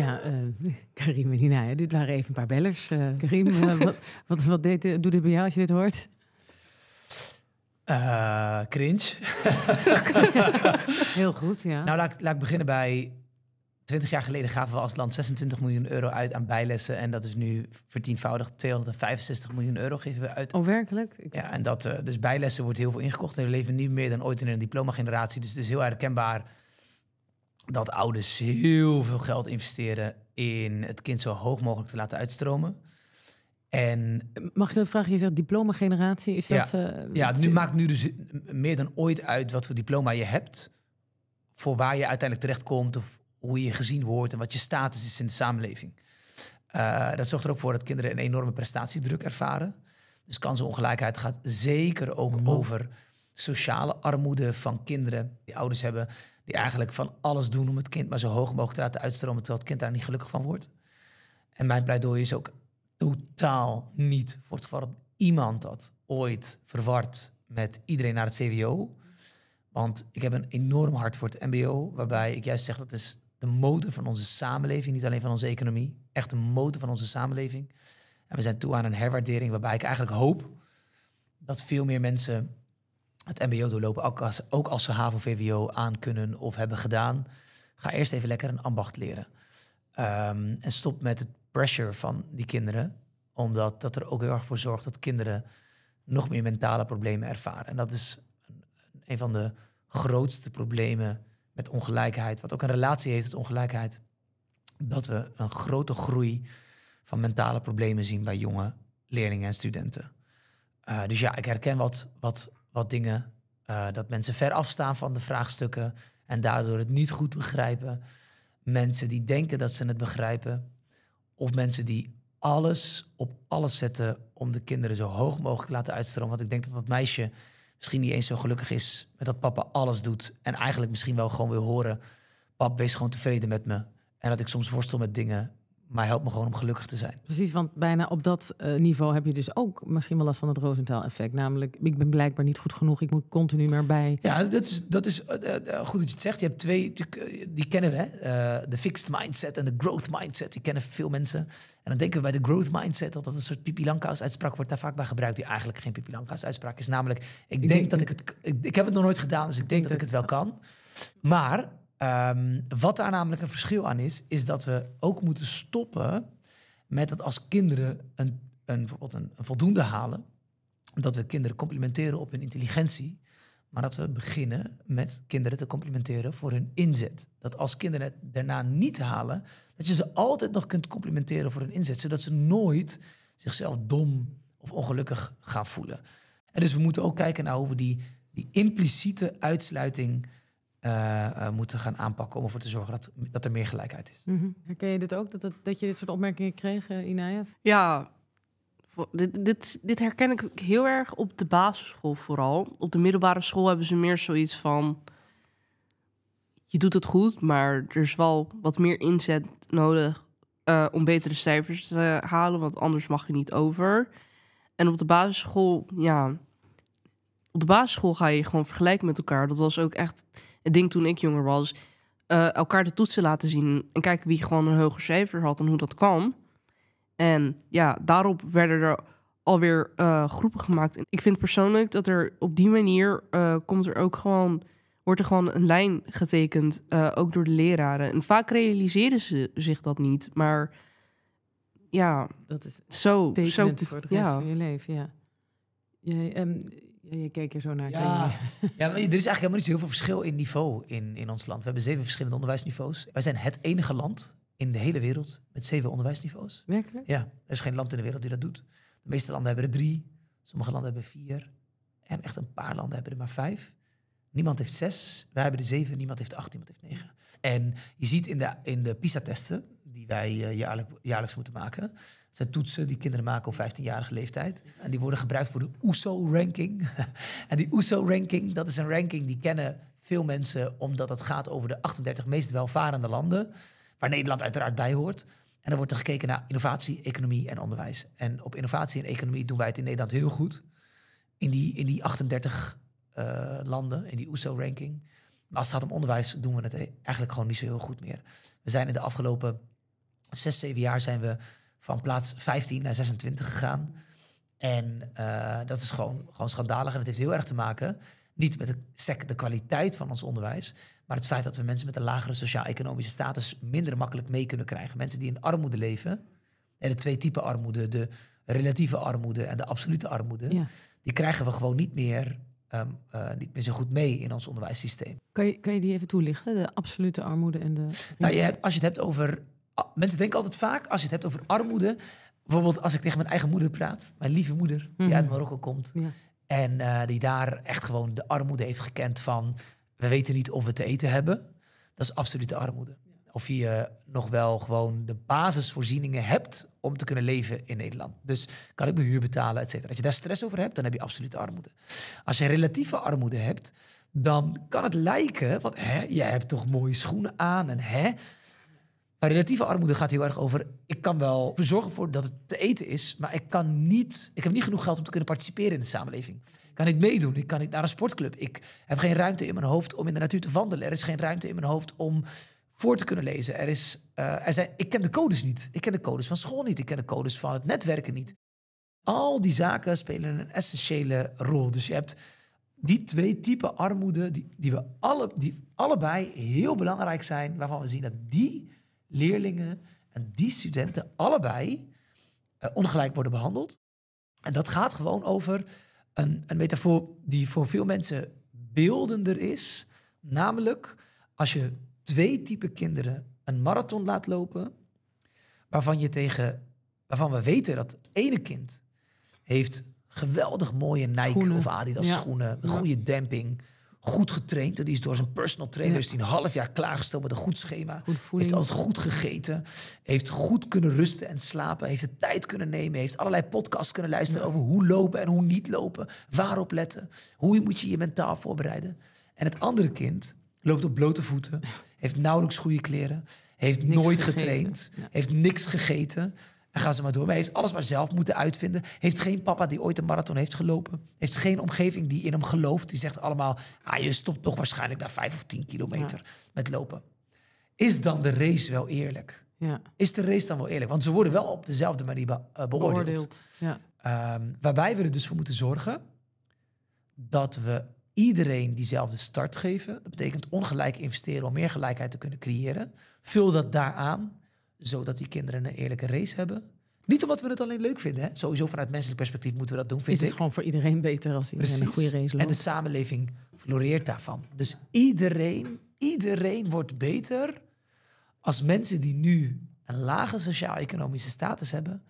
[SPEAKER 1] Ja, uh, [laughs] Karim en dit waren even een paar bellers. Uh, Karim, [laughs] eh, wat, wat, wat deed, doet dit bij jou als je dit hoort?
[SPEAKER 3] Uh, cringe.
[SPEAKER 1] [laughs] Heel goed, ja. Nou,
[SPEAKER 3] laat, laat ik beginnen bij... 20 jaar geleden gaven we als land 26 miljoen euro uit aan bijlessen. En dat is nu vertienvoudigd 265 miljoen euro geven we uit. Oh, werkelijk? ja, en dat, eh, dus bijlessen wordt heel veel ingekocht. En we leven nu meer dan ooit in een diploma-generatie. Dus het is heel herkenbaar dat ouders heel veel geld investeren in het kind zo hoog mogelijk te laten uitstromen. En,
[SPEAKER 1] Mag je vragen, je zegt diploma-generatie, is ja, dat... Uh, ja, het nu, maakt
[SPEAKER 3] nu dus meer dan ooit uit wat voor diploma je hebt. Voor waar je uiteindelijk terechtkomt of hoe je gezien wordt en wat je status is in de samenleving. Eh, dat zorgt er ook voor dat kinderen een enorme prestatiedruk ervaren. Dus kansenongelijkheid gaat zeker ook mhm. over sociale armoede van kinderen die ouders hebben. Die eigenlijk van alles doen om het kind maar zo hoog mogelijk te laten uitstromen. Terwijl het kind daar niet gelukkig van wordt. En mijn pleidooi is ook totaal niet voor het geval iemand dat ooit verward met iedereen naar het VWO. Want ik heb een enorm hart voor het MBO, waarbij ik juist zeg dat is de motor van onze samenleving, niet alleen van onze economie, echt de motor van onze samenleving. En we zijn toe aan een herwaardering waarbij ik eigenlijk hoop dat veel meer mensen het MBO doorlopen, ook als, ze HAVO VWO aan kunnen of hebben gedaan. Ga eerst even lekker een ambacht leren. Ehm, en stop met het pressure van die kinderen. Omdat dat er ook heel erg voor zorgt dat kinderen nog meer mentale problemen ervaren. En dat is een van de grootste problemen met ongelijkheid. Wat ook een relatie heeft met ongelijkheid. Dat we een grote groei van mentale problemen zien bij jonge leerlingen en studenten. Eh, dus ja, ik herken wat, wat, wat dingen. Eh, dat mensen ver afstaan van de vraagstukken en daardoor het niet goed begrijpen. Mensen die denken dat ze het begrijpen, of mensen die alles op alles zetten om de kinderen zo hoog mogelijk te laten uitstromen. Want ik denk dat dat meisje misschien niet eens zo gelukkig is met dat papa alles doet. En eigenlijk misschien wel gewoon wil horen, pap, wees gewoon tevreden met me. En dat ik soms worstel met dingen maar helpt me gewoon om gelukkig te zijn.
[SPEAKER 1] Precies, want bijna op dat eh, niveau heb je dus ook misschien wel last van het Rosenthal-effect. Namelijk, ik ben blijkbaar niet goed genoeg, ik moet continu meer bij. Ja,
[SPEAKER 3] dat is, dat is eh, eh, goed dat je het zegt. Je hebt twee, die kennen we, de fixed mindset en de growth mindset. Die kennen veel mensen. En dan denken we bij de growth mindset dat dat een soort Pipi uitspraak wordt daar vaak bij gebruikt, die eigenlijk geen Pipi uitspraak is. Namelijk, ik, denk, dat ik het, ik, heb het nog nooit gedaan, dus ik denk, dat ik het wel kan. Maar Ehm, wat daar namelijk een verschil aan is, is dat we ook moeten stoppen met dat als kinderen een, een, bijvoorbeeld een, voldoende halen, dat we kinderen complimenteren op hun intelligentie, maar dat we beginnen met kinderen te complimenteren voor hun inzet. Dat als kinderen het daarna niet halen, dat je ze altijd nog kunt complimenteren voor hun inzet, zodat ze nooit zichzelf dom of ongelukkig gaan voelen. En dus we moeten ook kijken naar hoe we die, die impliciete uitsluiting uh, moeten gaan aanpakken om ervoor
[SPEAKER 2] te zorgen dat, dat er meer gelijkheid is.
[SPEAKER 1] Mhm. Herken je dit ook, dat, dat, dat, je dit soort opmerkingen kreeg, eh, Inaya?
[SPEAKER 2] Ja, dit, dit, dit herken ik heel erg op de basisschool vooral. Op de middelbare school hebben ze meer zoiets van... je doet het goed, maar er is wel wat meer inzet nodig... om betere cijfers te halen, want anders mag je niet over. En op de basisschool, ja... Op de basisschool ga je gewoon vergelijken met elkaar. Dat was ook echt het ding toen ik jonger was, uh, elkaar de toetsen laten zien en kijken wie gewoon een hoger cijfer had en hoe dat kwam. En ja, daarop werden er alweer uh, groepen gemaakt. En ik vind persoonlijk dat er op die manier eh, komt er ook gewoon, wordt er gewoon een lijn getekend, ook door de leraren. En vaak realiseren ze zich dat niet, maar ja, dat
[SPEAKER 1] is zo zo, voor de rest ja. van je leven. Ja. Jij, ja, je keek er zo naar. [laughs] Ja,
[SPEAKER 3] maar er is eigenlijk helemaal niet zo heel veel verschil in niveau in, in ons land. We hebben zeven verschillende onderwijsniveaus. Wij zijn het enige land in de hele wereld met zeven onderwijsniveaus. Werkelijk? Ja, er is geen land in de wereld die dat doet. De meeste landen hebben er drie, sommige landen hebben vier. En echt een paar landen hebben er maar vijf. Niemand heeft zes, wij hebben er zeven, niemand heeft acht, niemand heeft negen. En je ziet in de, in de PISA-testen, die wij eh, jaarlijks moeten maken, zijn toetsen die kinderen maken op 15-jarige leeftijd. En die worden gebruikt voor de OESO-ranking. [laughs] en die OESO-ranking, dat is een ranking die kennen veel mensen... omdat het gaat over de 38 meest welvarende landen... waar Nederland uiteraard bij hoort... En dan wordt er gekeken naar innovatie, economie en onderwijs. En op innovatie en economie doen wij het in Nederland heel goed. In die, in die 38 eh, landen, in die OESO-ranking. Maar als het gaat om onderwijs, doen we het eigenlijk gewoon niet zo heel goed meer. We zijn in de afgelopen zes, zeven jaar zijn we van plaats 15 naar 26 gegaan. En eh, dat is gewoon, gewoon schandalig. En dat heeft heel erg te maken, niet met de, de kwaliteit van ons onderwijs, maar het feit dat we mensen met een lagere sociaal-economische status minder makkelijk mee kunnen krijgen. Mensen die in armoede leven, en de twee typen armoede, de relatieve armoede en de absolute armoede, die krijgen we gewoon niet meer, ehm, eh, niet meer zo goed mee in ons onderwijssysteem.
[SPEAKER 1] Kan je, kan je die even toelichten, de absolute armoede en de. Nou, je hebt,
[SPEAKER 3] als je het hebt over mensen denken altijd vaak, als je het hebt over armoede. Bijvoorbeeld als ik tegen mijn eigen moeder praat, mijn lieve moeder, die mhm. uit Marokko komt. Ja. En eh, die daar echt gewoon de armoede heeft gekend van we weten niet of we te eten hebben. Dat is absolute armoede. Of je eh, nog wel gewoon de basisvoorzieningen hebt om te kunnen leven in Nederland. Dus kan ik mijn huur betalen, et cetera. Als je daar stress over hebt, dan heb je absolute armoede. Als je relatieve armoede hebt, dan kan het lijken, want hè, je hebt toch mooie schoenen aan en hè, Relatieve armoede gaat heel erg over. Ik kan wel zorgen voor dat het te eten is, maar ik kan niet. Ik heb niet genoeg geld om te kunnen participeren in de samenleving. Ik kan niet meedoen. Ik kan niet naar een sportclub. Ik heb geen ruimte in mijn hoofd om in de natuur te wandelen. Er is geen ruimte in mijn hoofd om voor te kunnen lezen. Er is, eh, er zijn, ik ken de codes niet. Ik ken de codes van school niet. Ik ken de codes van het netwerken niet. Al die zaken spelen een essentiële rol. Dus je hebt die twee typen armoede die, die we alle, die allebei heel belangrijk zijn, waarvan we zien dat die leerlingen en die studenten allebei eh, ongelijk worden behandeld. En dat gaat gewoon over een, een metafoor die voor veel mensen beeldender is. Namelijk als je twee typen kinderen een marathon laat lopen, waarvan, je tegen, waarvan we weten dat het ene kind heeft geweldig mooie Nike of Adidas schoenen, een goede demping goed getraind. Die is door zijn personal trainer is die een half jaar klaargesteld met een goed schema. Goed heeft altijd goed gegeten. Heeft goed kunnen rusten en slapen. Heeft de tijd kunnen nemen. Heeft allerlei podcasts kunnen luisteren over hoe lopen en hoe niet lopen. Waarop letten. Hoe moet je je mentaal voorbereiden. En het andere kind loopt op blote voeten. Heeft nauwelijks goede kleren. Heeft nooit getraind. Heeft niks gegeten. En gaan ze maar door. Maar hij heeft alles maar zelf moeten uitvinden. Heeft geen papa die ooit een marathon heeft gelopen. Heeft geen omgeving die in hem gelooft. Die zegt allemaal, ah, je stopt toch waarschijnlijk na vijf of tien kilometer met lopen. Is dan de race wel eerlijk? Ja. Is de race dan wel eerlijk? Want ze worden wel op dezelfde manier eh, beoordeeld. ja. Ehm, waarbij we er dus voor moeten zorgen dat we iedereen diezelfde start geven. Dat betekent ongelijk investeren om meer gelijkheid te kunnen creëren. Vul dat daaraan zodat die kinderen een eerlijke race hebben. Niet omdat we het alleen leuk vinden. Hè? Sowieso vanuit menselijk perspectief moeten we dat doen, vind Is het gewoon
[SPEAKER 1] voor iedereen beter als iedereen een goede race loopt. En de
[SPEAKER 3] samenleving floreert daarvan. Dus iedereen, iedereen wordt beter als mensen die nu een lage sociaal-economische status hebben...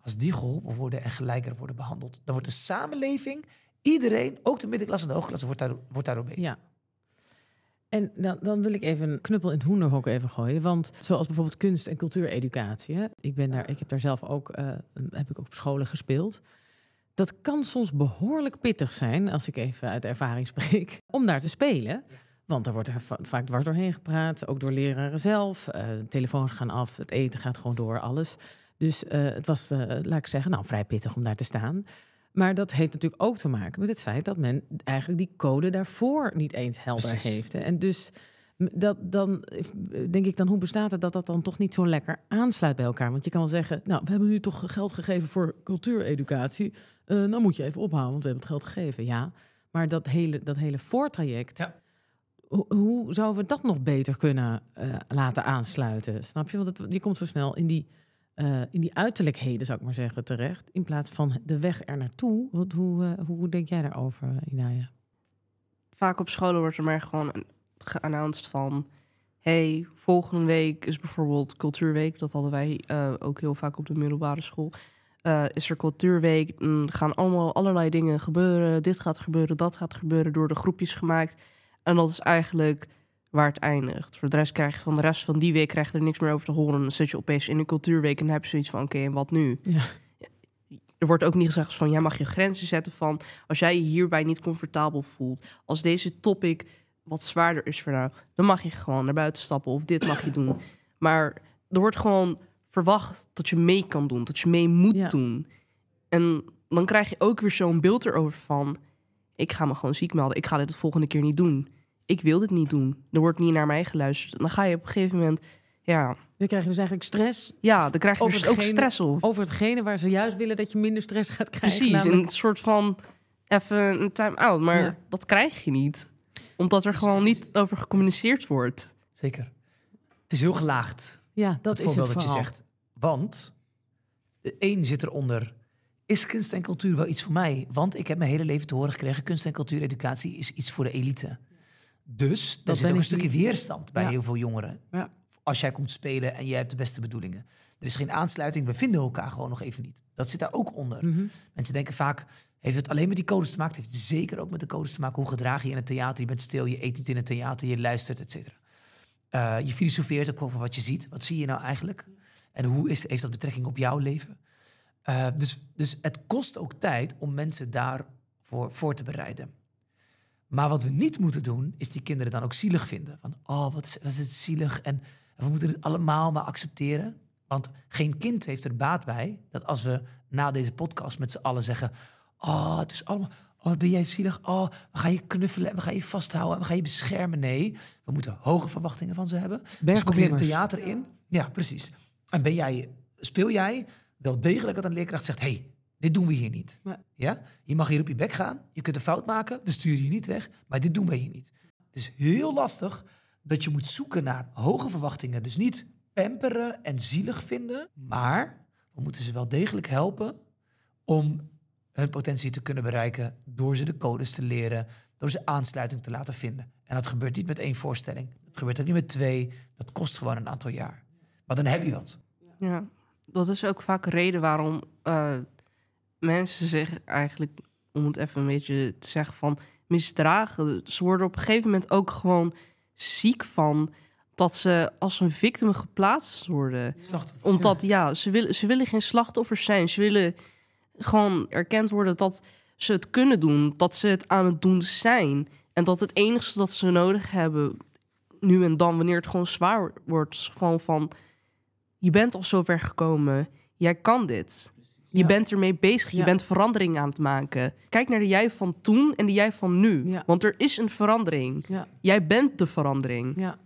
[SPEAKER 3] als die geholpen worden en gelijker worden behandeld. Dan wordt de samenleving, iedereen, ook de middenklasse en de hoogklasse, wordt daardoor, wordt beter. Ja.
[SPEAKER 1] En dan, dan, wil ik even een knuppel in het hoenderhok even gooien. Want zoals bijvoorbeeld kunst- en cultuureducatie. Ik, ben daar, ik heb daar zelf ook, eh, heb ik ook op scholen gespeeld. Dat kan soms behoorlijk pittig zijn, als ik even uit ervaring spreek, [laughs] om daar te spelen. Want er wordt er vaak dwars doorheen gepraat, ook door leraren zelf. Uh, telefoons gaan af, het eten gaat gewoon door, alles. Dus eh, het was, laat ik zeggen, nou, vrij pittig om daar te staan. Maar dat heeft natuurlijk ook te maken met het feit dat men eigenlijk die code daarvoor niet eens helder heeft. En dus dat, dan eh, denk ik dan, hoe bestaat het dat dat dan toch niet zo lekker aansluit bij elkaar? Want je kan wel zeggen, nou, we hebben nu toch geld gegeven voor cultuureducatie. Uh, dan moet je even ophalen, want we hebben het geld gegeven. Ja, maar dat hele, dat hele voortraject, ja. hoe zouden we dat nog beter kunnen eh, laten aansluiten? Snap je? Want het, je komt zo snel in die eh, in die uiterlijkheden, zou ik maar zeggen, terecht. In plaats van de weg er naartoe. Wat, hoe, eh, hoe denk jij daarover, eh, Inaya?
[SPEAKER 2] Vaak op scholen wordt er maar gewoon geannounced van... hey, volgende week is bijvoorbeeld cultuurweek. Dat hadden wij ook heel vaak op de middelbare school. is er cultuurweek, mm, gaan allemaal allerlei dingen gebeuren. Dit gaat gebeuren, dat gaat gebeuren, door de groepjes gemaakt. En dat is eigenlijk waar het eindigt. Voor de rest krijg je van de rest van die week krijg je er niks meer over te horen. Dan zit je opeens in een cultuurweek en dan heb je zoiets van: oké, en wat nu? Ja. Er wordt ook niet gezegd van: jij mag je grenzen zetten van als jij je hierbij niet comfortabel voelt. Als deze topic wat zwaarder is voor jou, dan mag je gewoon naar buiten stappen of dit mag je doen. Maar er wordt gewoon verwacht dat je mee kan doen, dat je mee moet doen. En dan krijg je ook weer zo'n beeld erover van: ik ga me gewoon ziek melden, ik ga dit de volgende keer niet doen ik wil dit niet doen. Er wordt niet naar mij geluisterd. dan ga je op een gegeven moment, ja... Dan
[SPEAKER 1] krijg dus eigenlijk stress. Ja, dan krijg je dus ook stress op. Over hetgene waar ze juist willen dat je minder stress gaat krijgen. Precies, een soort van even een time-out. Maar
[SPEAKER 2] dat krijg je niet. Omdat er gewoon niet over gecommuniceerd wordt. Zeker. Het is heel gelaagd. Ja, dat is het voorbeeld dat je zegt. Want, één zit
[SPEAKER 3] eronder is kunst en cultuur wel iets voor mij? Want ik heb mijn hele leven te horen gekregen: kunst en cultuur, educatie is iets voor de elite. Dus dat er zit ook een stukje weerstand bij heel veel jongeren. Ja. Als jij komt spelen en jij hebt de beste bedoelingen. Er is geen aansluiting, we vinden elkaar gewoon nog even niet. Dat zit daar ook onder. Mhm. Mensen denken vaak, heeft het alleen met die codes te maken? Het heeft zeker ook met de codes te maken. Hoe gedraag je in het theater? Je bent stil, je eet niet in het theater, je luistert, et cetera. Eh, je filosofeert ook over wat je ziet. Wat zie je nou eigenlijk? En hoe is, heeft dat betrekking op jouw leven? Eh, dus, dus het kost ook tijd om mensen daarvoor voor te bereiden. Maar wat we niet moeten doen, is die kinderen dan ook zielig vinden. Van, oh, wat is, het zielig en we moeten het allemaal maar accepteren. Want geen kind heeft er baat bij dat als we na deze podcast met z'n allen zeggen... Oh, het is allemaal... Oh, wat ben jij zielig? Oh, we gaan je knuffelen en we gaan je vasthouden en we gaan je beschermen. Nee, we moeten hoge verwachtingen van ze hebben. Dus kom je het theater in. Ja, precies. En ben jij, speel jij wel degelijk dat een leerkracht zegt... hey, dit doen we hier niet. Ja? Je mag hier op je bek gaan. Je kunt een fout maken. We sturen je niet weg. Maar dit doen we hier niet. Het is heel lastig dat je moet zoeken naar hoge verwachtingen. Dus niet pamperen en zielig vinden. Maar we moeten ze wel degelijk helpen om hun potentie te kunnen bereiken. Door ze de codes te leren. Door ze aansluiting te laten vinden. En dat gebeurt niet met één voorstelling. Dat gebeurt ook niet met twee. Dat kost
[SPEAKER 2] gewoon een aantal jaar.
[SPEAKER 3] Maar dan heb je wat.
[SPEAKER 2] Ja, dat is ook vaak reden waarom... Eh, mensen zich eigenlijk, om het even een beetje te zeggen, van misdragen. Ze worden op een gegeven moment ook gewoon ziek van dat ze als een victim geplaatst worden. Omdat ja, ze willen, ze willen geen slachtoffers zijn. Ze willen gewoon erkend worden dat ze het kunnen doen, dat ze het aan het doen zijn. En dat het enige dat ze nodig hebben, nu en dan, wanneer het gewoon zwaar wordt, gewoon van: je bent al zo ver gekomen, jij kan dit. Je bent ermee bezig. Je bent verandering aan het maken. Kijk naar de jij van toen en de jij van nu. Want er is een verandering. Jij bent de verandering.
[SPEAKER 1] Ja.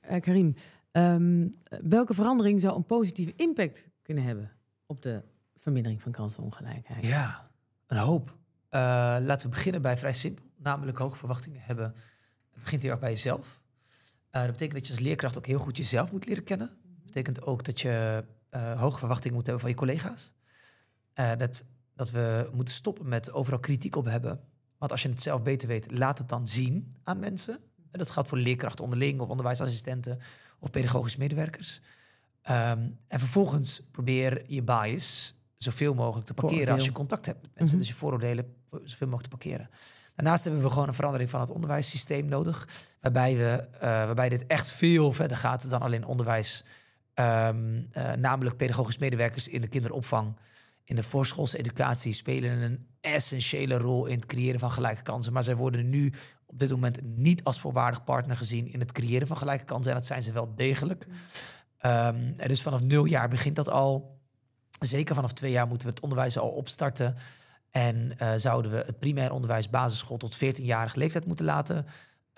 [SPEAKER 1] Eh, Karim, ehm, welke verandering zou een positieve impact kunnen hebben op de vermindering van kansenongelijkheid?
[SPEAKER 3] Ja, een hoop. Eh, laten we beginnen bij vrij simpel, namelijk hoge verwachtingen hebben. Het begint heel erg bij jezelf. Uh, dat betekent dat je als leerkracht ook heel goed jezelf moet leren kennen. Dat betekent ook dat je eh, hoge verwachting moeten hebben van je collega's. Eh, dat, dat we moeten stoppen met overal kritiek op hebben. Want als je het zelf beter weet, laat het dan zien aan mensen. En dat geldt voor leerkrachten onderling of onderwijsassistenten of pedagogische medewerkers. Ehm, en vervolgens probeer je bias zoveel mogelijk te parkeren als je contact hebt met mensen. Mhm. Dus je vooroordelen zoveel mogelijk te parkeren. Daarnaast hebben we gewoon een verandering van het onderwijssysteem nodig. Waarbij, we, eh, waarbij dit echt veel verder gaat dan alleen onderwijs Ehm, eh, namelijk pedagogisch medewerkers in de kinderopvang, in de voorschoolse educatie spelen een essentiële rol in het creëren van gelijke kansen. Maar zij worden nu op dit moment niet als voorwaardig partner gezien in het creëren van gelijke kansen. En dat zijn ze wel degelijk. Um, dus vanaf nul jaar begint dat al. Zeker vanaf twee jaar moeten we het onderwijs al opstarten. En eh, zouden we het primair onderwijs basisschool tot 14-jarige leeftijd moeten laten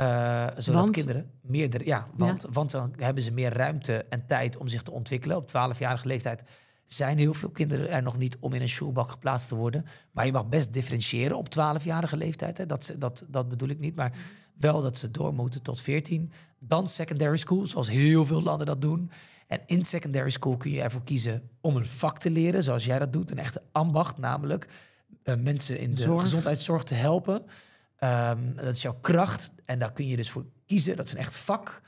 [SPEAKER 3] eh, zodat kinderen meerdere, ja, want, want dan hebben ze meer ruimte en tijd om zich te ontwikkelen. Op 12-jarige leeftijd zijn heel veel kinderen er nog niet om in een schoolbak geplaatst te worden. Maar je mag best differentiëren op 12-jarige leeftijd. Hè. Dat, dat, dat bedoel ik niet. Maar wel dat ze door moeten tot 14. Dan secondary school, zoals heel veel landen dat doen. En in secondary school kun je ervoor kiezen om een vak te leren, zoals jij dat doet. Een echte ambacht, namelijk eh, mensen in de gezondheidszorg te helpen. Ehm, dat is jouw kracht. En daar kun je dus voor kiezen. Dat is een echt vak.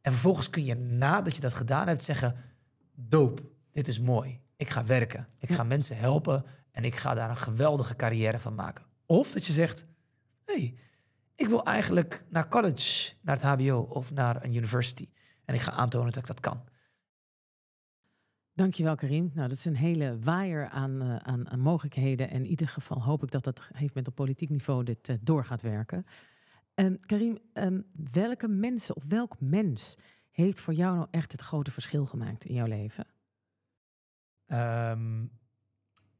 [SPEAKER 3] En vervolgens kun je nadat je dat gedaan hebt zeggen: doop, dit is mooi. Ik ga werken. Ik ga mensen helpen. En ik ga daar een geweldige carrière van maken. Of dat je zegt: hey, ik wil eigenlijk naar college, naar het HBO of naar een university. En ik ga aantonen dat ik dat kan.
[SPEAKER 1] Dankjewel, Karim. Nou, dat is een hele waaier eh, aan, aan, mogelijkheden. En in ieder geval hoop ik dat dat heeft met op politiek niveau dit uh, door werken. Um, Karim, ehm, welke mensen of welk mens heeft voor jou nou echt het grote verschil gemaakt in jouw leven?
[SPEAKER 3] Ehm,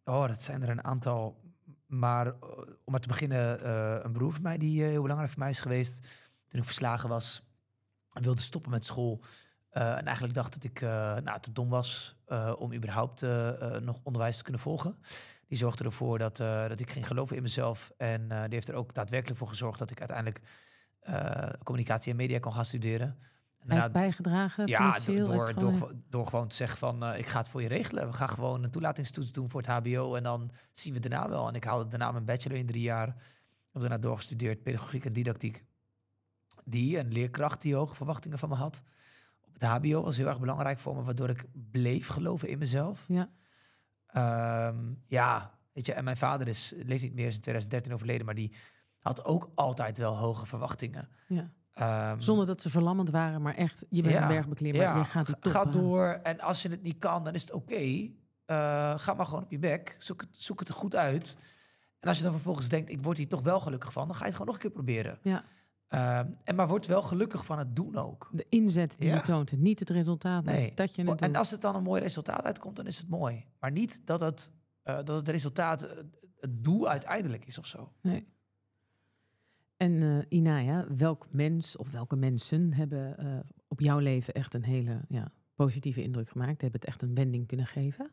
[SPEAKER 3] oh, dat zijn er een aantal. Maar eh, om maar te beginnen, een broer van mij die heel belangrijk voor mij is geweest. Toen ik verslagen was en wilde stoppen met school. en eigenlijk dacht dat ik nou, te dom was eh, om überhaupt eh, eh, nog onderwijs te kunnen volgen. Die zorgde ervoor dat, dat ik ging geloven in mezelf. En die heeft er ook daadwerkelijk voor gezorgd dat ik uiteindelijk communicatie en media kon gaan studeren. Hij heeft
[SPEAKER 1] bijgedragen? Ja, door, door,
[SPEAKER 3] door, gewoon te zeggen van ik ga het voor je regelen. We gaan gewoon een toelatingstoets doen voor het hbo en dan zien we daarna wel. En ik haalde daarna mijn bachelor in drie jaar. Heb daarna doorgestudeerd pedagogiek en didactiek. Die een leerkracht die hoge verwachtingen van me had het HBO was heel erg belangrijk voor me, waardoor ik bleef geloven in mezelf. Ja, ehm, ja weet je, en mijn vader is, leeft niet meer, is in 2013 overleden, maar die had ook altijd wel hoge verwachtingen. Ja. Ehm,
[SPEAKER 1] Zonder dat ze verlammend waren, maar echt, je bent een bergbeklimmer, ja, je gaat die top Ga door
[SPEAKER 3] en als je het niet kan, dan is het oké. Eh, ga maar gewoon op je bek, zoek het, er goed uit. En als je dan vervolgens denkt, ik word hier toch wel gelukkig van, dan ga je het gewoon nog een keer proberen. Ja. Ehm, en maar wordt wel gelukkig van het doen ook.
[SPEAKER 1] De inzet die je toont, niet het resultaat. Nee. Dat je het en als het dan een mooi resultaat uitkomt, dan is het
[SPEAKER 3] mooi. Maar niet dat het, eh, dat het resultaat eh, het doel uiteindelijk is of zo.
[SPEAKER 1] Nee. En uh, eh, Inaya, welk mens of welke mensen hebben op jouw leven echt een hele ja, positieve indruk gemaakt? Hebben het echt een wending kunnen geven?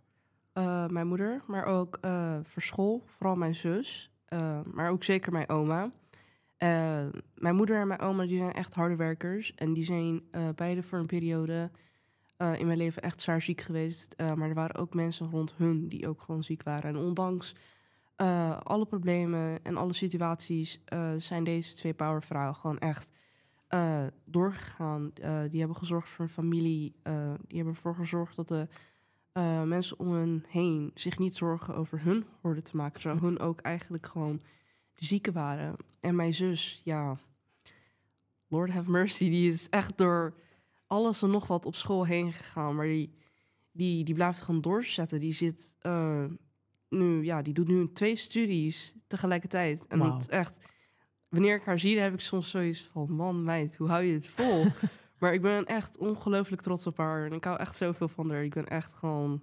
[SPEAKER 2] mijn moeder, maar ook voor school, vooral mijn zus, maar ook zeker mijn oma. Eh, mijn moeder en mijn oma die zijn echt harde werkers. En die zijn uh, beide voor een periode eh, in mijn leven echt zwaar ziek geweest. maar er waren ook mensen rond hun die ook gewoon ziek waren. En ondanks alle problemen en alle situaties zijn deze twee powervrouwen gewoon echt doorgegaan. die hebben gezorgd voor hun familie. die hebben ervoor gezorgd dat de mensen om hen heen zich niet zorgen over hun hoorden te maken. Zodat hun ook eigenlijk gewoon zieken waren. En mijn zus, ja, Lord have mercy, die is echt door alles en nog wat op school heen gegaan. Maar die, die, die blijft gewoon doorzetten. Die zit eh, nu, ja, die doet nu twee studies tegelijkertijd. En wow. echt, wanneer ik haar zie, heb ik soms zoiets van: man, meid, hoe hou je dit vol? [laughs] maar ik ben echt ongelooflijk trots op haar. En ik hou echt zoveel van haar. Ik ben echt gewoon.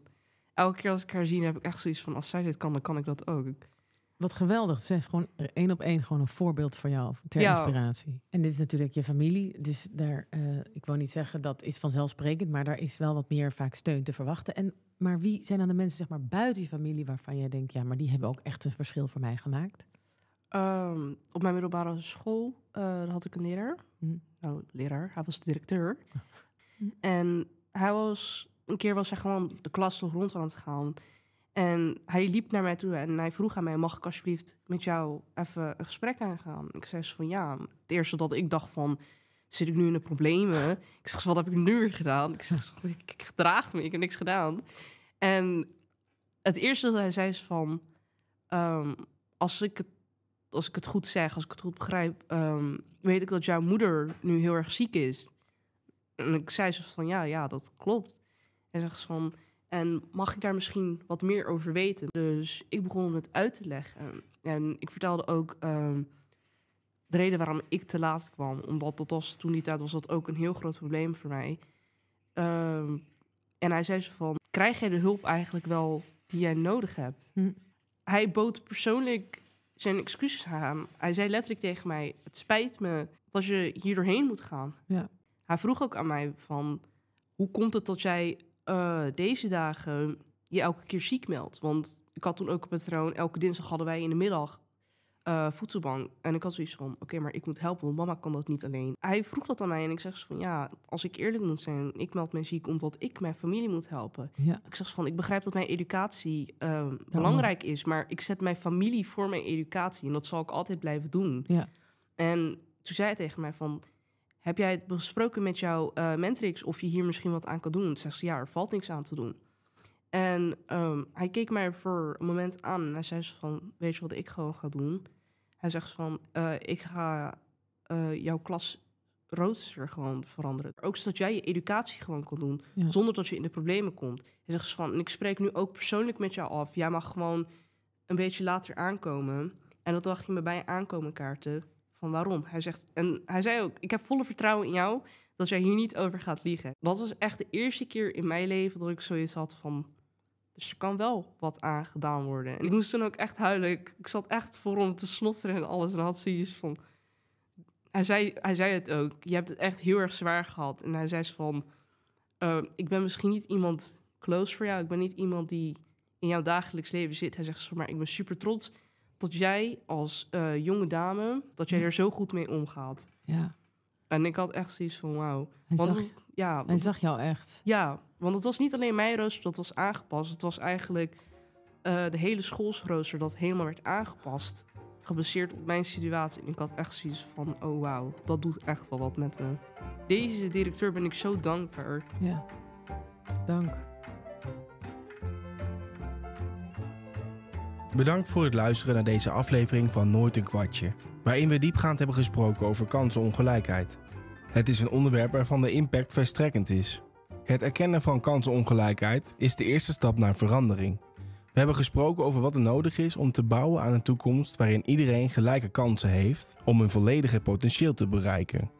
[SPEAKER 2] Elke keer als ik haar zie, heb ik echt
[SPEAKER 1] zoiets van: als zij dit kan, dan kan ik dat ook. Wat geweldig. Ze is gewoon eh, één op één gewoon een voorbeeld voor jou ter inspiratie. En dit is natuurlijk je familie. Dus daar, eh, ik wil niet zeggen dat is vanzelfsprekend, maar daar is wel wat meer vaak steun te verwachten. En, maar wie zijn dan de mensen zeg maar, buiten je familie waarvan jij denkt, ja, maar die hebben ook echt een verschil voor mij gemaakt?
[SPEAKER 2] Ehm, op mijn middelbare school eh, had ik een leraar. Mhm. Nou, leraar, hij was de directeur. En hij was, een keer was hij gewoon de klas nog rond aan het gaan. En hij liep naar mij toe en hij vroeg aan mij: Mag ik alsjeblieft met jou even een gesprek aangaan? Ik zei ze van ja. Het eerste dat ik dacht van. Zit ik nu in de problemen? Ik zeg, wat heb ik nu weer gedaan? Ik zeg, ik, ik gedraag me, ik heb niks gedaan. En het eerste dat hij zei is van... Ehm, als, ik het, als ik het goed zeg, als ik het goed begrijp... Ehm, weet ik dat jouw moeder nu heel erg ziek is. En ik zei ze van, ja, ja, dat klopt. En zegt ze van, en mag ik daar misschien wat meer over weten? Dus ik begon het uit te leggen. En ik vertelde ook ehm, de reden waarom ik te laat kwam. Omdat dat was, toen die tijd was dat ook een heel groot probleem voor mij. Ehm, en hij zei zo van, krijg jij de hulp eigenlijk wel die jij nodig hebt? Hm. Hij bood persoonlijk zijn excuses aan. Hij zei letterlijk tegen mij, het spijt me dat je hier doorheen moet gaan. Ja. Hij vroeg ook aan mij van, hoe komt het dat jij eh, deze dagen je elke keer ziek meldt. Want ik had toen ook een patroon. Elke dinsdag hadden wij in de middag uh, voedselbank. En ik had zoiets van: oké, maar ik moet helpen, want mama kan dat niet alleen. Hij vroeg dat aan mij en ik zeg van: ja, als ik eerlijk moet zijn, ik meld me ziek omdat ik mijn familie moet helpen. Ja. Ik zeg van: ik begrijp dat mijn educatie eh, belangrijk is, maar ik zet mijn familie voor mijn educatie en dat zal ik altijd blijven doen. Ja. En toen zei hij tegen mij van heb jij het besproken met jouw uh, eh, mentrix of je hier misschien wat aan kan doen? Zegt ze, ja, er valt niks aan te doen. En ehm, hij keek mij voor een moment aan en hij zei van, weet je wat ik gewoon ga doen? Hij zegt van, eh, ik ga eh, jouw klas rooster gewoon veranderen. Ook zodat jij je educatie gewoon kan doen, zonder dat je in de problemen komt. Hij zegt van, en ik spreek nu ook persoonlijk met jou af. Jij mag gewoon een beetje later aankomen. En dat dacht je me bij aankomen kaarten waarom. Hij, zegt, en hij zei ook, ik heb volle vertrouwen in jou dat jij hier niet over gaat liegen. Dat was echt de eerste keer in mijn leven dat ik zoiets had van... Dus er kan wel wat aan gedaan worden. En ik moest toen ook echt huilen. Ik zat echt voor om te snotteren en alles. En had zoiets van... Hij zei, hij zei het ook. Je hebt het echt heel erg zwaar gehad. En hij zei van... Ehm, ik ben misschien niet iemand close voor jou. Ik ben niet iemand die in jouw dagelijks leven zit. Hij zegt, maar ik ben super trots dat jij als eh, jonge dame, dat jij hm. er zo goed mee omgaat. Ja. En ik had echt zoiets van, wauw. En want zag, het, ja, want, zag
[SPEAKER 1] jou echt.
[SPEAKER 2] Ja, want het was niet alleen mijn rooster dat was aangepast. Het was eigenlijk eh, de hele schoolsrooster dat helemaal werd aangepast. Gebaseerd op mijn situatie. En ik had echt zoiets van, oh wauw, dat doet echt wel wat met me. Deze directeur ben ik zo dankbaar.
[SPEAKER 1] Ja, dank.
[SPEAKER 2] Bedankt voor het luisteren naar deze aflevering van Nooit een kwartje, waarin we diepgaand hebben gesproken over kansenongelijkheid. Het is een onderwerp waarvan de impact verstrekkend is. Het erkennen van kansenongelijkheid is de eerste stap naar verandering. We hebben gesproken over wat er nodig is om te bouwen aan een toekomst waarin iedereen gelijke kansen heeft om hun volledige potentieel te bereiken.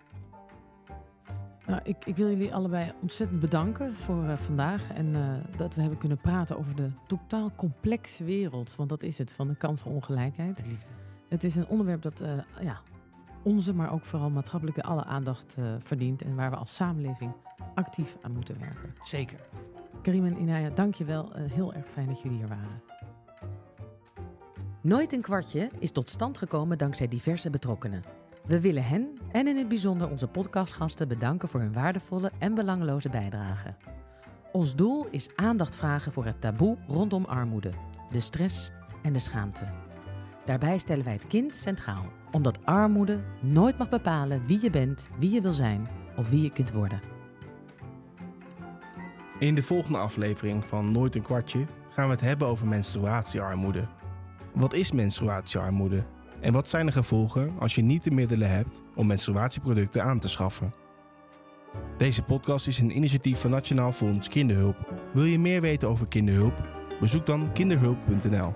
[SPEAKER 1] Nou, ik, ik, wil jullie allebei ontzettend bedanken voor eh, vandaag. En eh, dat we hebben kunnen praten over de totaal complexe wereld. Want dat is het, van de kansenongelijkheid. Liefde. Het is een onderwerp dat eh, ja, onze, maar ook vooral maatschappelijk, alle aandacht verdient. En waar we als samenleving actief aan moeten werken. Zeker. Karim en Inaya, dankjewel. wel. heel erg fijn dat jullie hier waren. Nooit een kwartje is tot stand gekomen dankzij diverse betrokkenen. We willen hen en in het bijzonder onze podcastgasten bedanken voor hun waardevolle en belangloze bijdrage. Ons doel is aandacht vragen voor het taboe rondom armoede, de stress en de schaamte. Daarbij stellen wij het kind centraal, omdat armoede nooit mag bepalen wie je bent, wie je wil zijn of wie je kunt worden.
[SPEAKER 2] In de volgende aflevering van Nooit een kwartje gaan we het hebben over menstruatiearmoede. Wat is menstruatiearmoede? En wat zijn de gevolgen als je niet de middelen hebt om menstruatieproducten aan te schaffen? Deze podcast is een initiatief van Nationaal Fonds Kinderhulp. Wil je meer weten over kinderhulp? Bezoek dan kinderhulp.nl.